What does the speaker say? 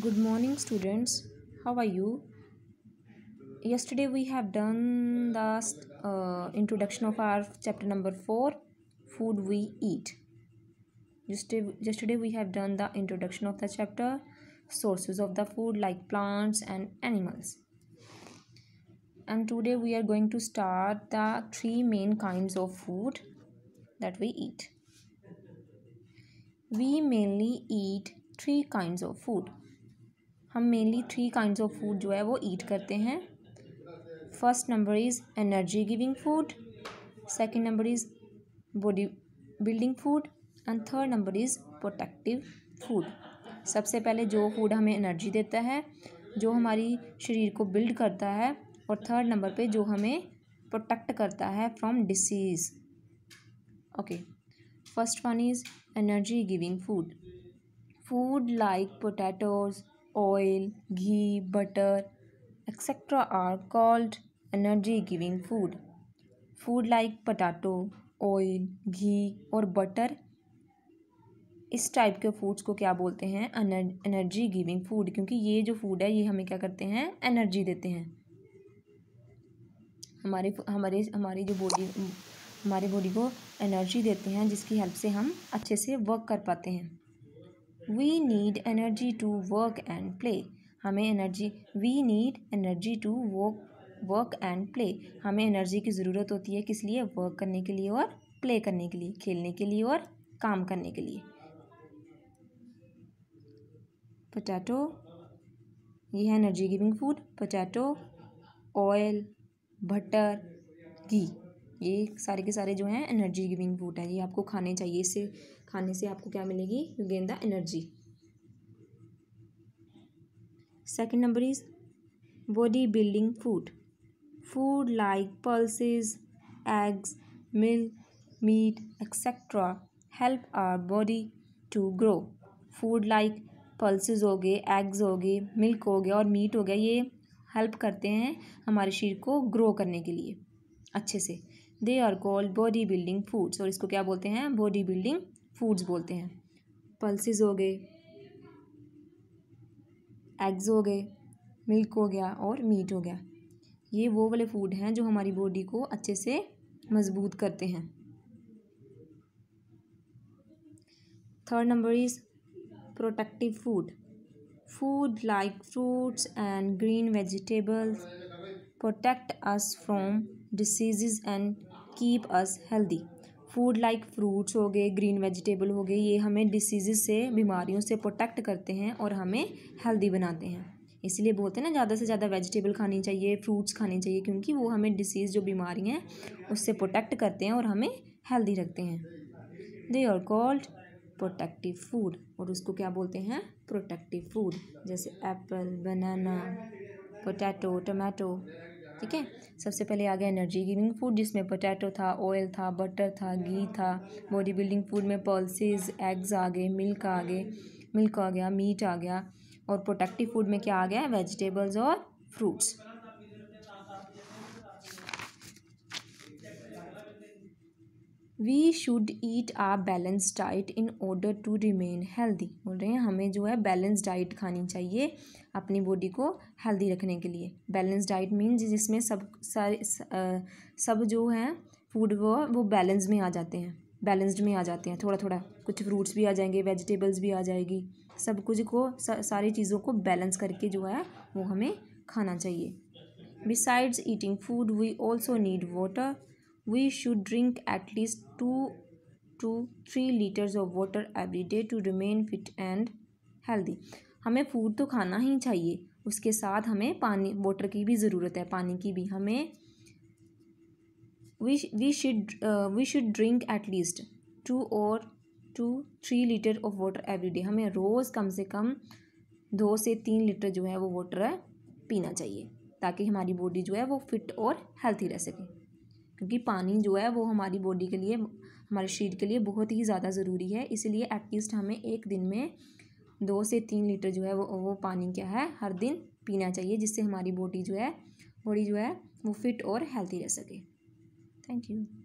good morning students how are you yesterday we have done the uh, introduction of our chapter number 4 food we eat yesterday, yesterday we have done the introduction of the chapter sources of the food like plants and animals and today we are going to start the three main kinds of food that we eat we mainly eat three kinds of food हम mainly three kinds of food जो है वो eat करते हैं first number is energy giving food second number is body building food and third number is protective food सबसे पहले जो food हमें एनर्जी देता है जो हमारी शरीर को बिल्ड करता है और थर्ड नंबर पे जो हमें प्रोटेक्ट करता है from disease okay first one is energy giving food food like potatoes oil, ghee, butter, etc. are called energy giving food. Food like potato, oil, ghee और butter इस टाइप के फूड्स को क्या बोलते हैं एनर्जी गिविंग फूड क्योंकि ये जो फूड है ये हमें क्या करते हैं एनर्जी देते हैं हमारे हमारे हमारी जो बॉडी हमारी बॉडी को एनर्जी देते हैं जिसकी हेल्प से हम अच्छे से वर्क कर पाते हैं we need energy to work and play हमें energy we need energy to work work and play हमें एनर्जी की ज़रूरत होती है किस लिए वर्क करने के लिए और प्ले करने के लिए खेलने के लिए और काम करने के लिए पोटैटो ये है energy giving food potato oil butter ghee ये सारे के सारे जो हैं एनर्जी गिविंग फूड है ये आपको खाने चाहिए इससे खाने से आपको क्या मिलेगी you gain the energy second number is body building food food like pulses eggs milk meat etcetera help our body to grow food like pulses हो गए एग्स हो गए मिल्क हो गया और मीट हो गया ये हेल्प करते हैं हमारे शरीर को ग्रो करने के लिए अच्छे से they are called body building foods और इसको क्या बोलते हैं बॉडी बिल्डिंग फूड्स बोलते हैं पल्सिस हो गए एग्स हो गए मिल्क हो गया और मीट हो गया ये वो वाले फूड हैं जो हमारी बॉडी को अच्छे से मजबूत करते हैं third number is protective food food like fruits and green vegetables protect us from disease and keep us healthy food like fruits हो गए ग्रीन वेजिटेबल हो गए ये हमें डिसीज़ से बीमारियों से प्रोटेक्ट करते हैं और हमें हेल्दी बनाते हैं इसलिए बोलते हैं ना ज़्यादा से ज़्यादा वेजिटेबल खानी चाहिए फ्रूट्स खाने चाहिए क्योंकि वो हमें डिसीज़ जो बीमारी हैं उससे प्रोटेक्ट करते हैं और हमें हेल्दी रखते हैं they are called protective food और उसको क्या बोलते हैं प्रोटेक्टिव फूड जैसे एप्पल बनाना पोटैटो टमाटो ठीक है सबसे पहले आ गया एनर्जी गिविंग फूड जिसमें पोटैटो था ऑयल था बटर था घी था बॉडी बिल्डिंग फूड में पल्सेज एग्स आ गए मिल्क आ गए मिल्क आ गया मीट आ गया और प्रोटेक्टिव फूड में क्या आ गया वेजिटेबल्स और fruits we should eat a balance diet in order to remain healthy बोल रहे हैं हमें जो है बैलेंस डाइट खानी चाहिए अपनी बॉडी को हेल्दी रखने के लिए बैलेंस डाइट मीन्स जिसमें सब सारे सब जो है फूड वो वो बैलेंस में आ जाते हैं बैलेंस्ड में आ जाते हैं थोड़ा थोड़ा कुछ फ्रूट्स भी आ जाएंगे वेजिटेबल्स भी आ जाएगी सब कुछ को सारी चीज़ों को बैलेंस करके जो है वो हमें खाना चाहिए besides eating food we also need water we should drink at least 2 to 3 liters of water every day to remain fit and healthy हमें फूड तो खाना ही चाहिए उसके साथ हमें पानी वाटर की भी ज़रूरत है पानी की भी हमें we we should we should drink at least two और two three litre of water every day हमें रोज़ कम से कम दो से तीन लीटर जो है वो वाटर पीना चाहिए ताकि हमारी बॉडी जो है वो फिट और हेल्थी रह सके क्योंकि पानी जो है वो हमारी बॉडी के लिए हमारे शरीर के लिए बहुत ही ज़्यादा ज़रूरी है इसीलिए एटलीस्ट हमें एक दिन में दो से तीन लीटर जो है वो वो पानी क्या है हर दिन पीना चाहिए जिससे हमारी बॉडी जो है बॉडी जो है वो फिट और हेल्थी रह सके थैंक यू